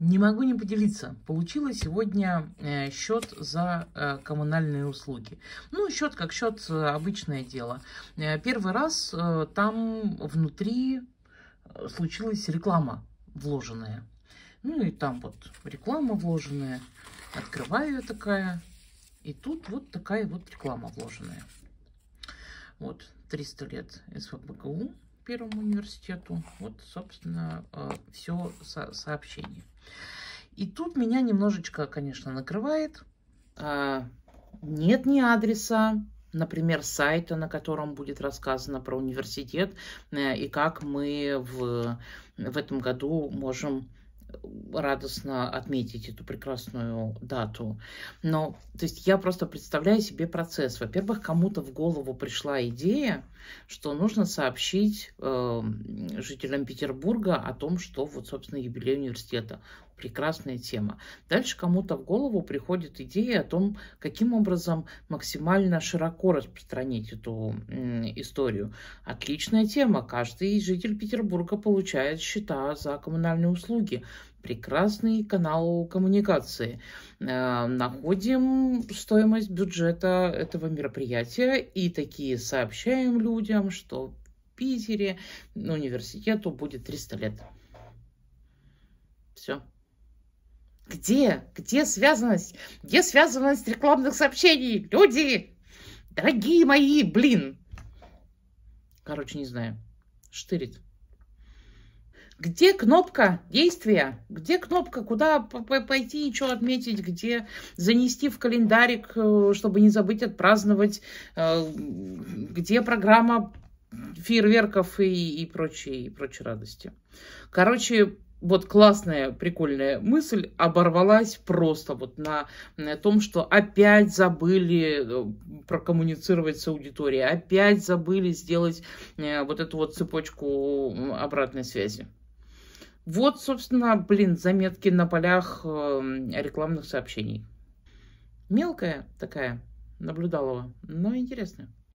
Не могу не поделиться. Получила сегодня э, счет за э, коммунальные услуги. Ну, счет как счет, э, обычное дело. Первый раз там внутри случилась реклама вложенная. Ну и там вот реклама вложенная. Открываю я такая. И тут вот такая вот реклама вложенная. Вот, 300 лет СВБГУ первому университету. Вот, собственно, все сообщение. И тут меня немножечко, конечно, накрывает. А, нет ни адреса, например, сайта, на котором будет рассказано про университет э, и как мы в, в этом году можем радостно отметить эту прекрасную дату. Но, то есть, я просто представляю себе процесс. Во-первых, кому-то в голову пришла идея, что нужно сообщить э, жителям Петербурга о том, что вот, собственно, юбилей университета прекрасная тема. Дальше кому-то в голову приходит идея о том, каким образом максимально широко распространить эту историю. Отличная тема. Каждый житель Петербурга получает счета за коммунальные услуги прекрасный канал коммуникации. Э, находим стоимость бюджета этого мероприятия и такие сообщаем людям, что в Питере университету будет 300 лет. Все. Где? Где связанность? Где связанность рекламных сообщений? Люди! Дорогие мои, блин! Короче, не знаю. Штырит. Где кнопка действия? Где кнопка? Куда пойти и что отметить? Где занести в календарик, э, чтобы не забыть отпраздновать? Э, где программа фейерверков и, и прочие и прочей радости? Короче, вот классная, прикольная мысль оборвалась просто вот на, на том, что опять забыли э, прокоммуницировать с аудиторией, опять забыли сделать э, вот эту вот цепочку обратной связи. Вот, собственно, блин, заметки на полях э, рекламных сообщений. Мелкая такая, наблюдала, но интересная.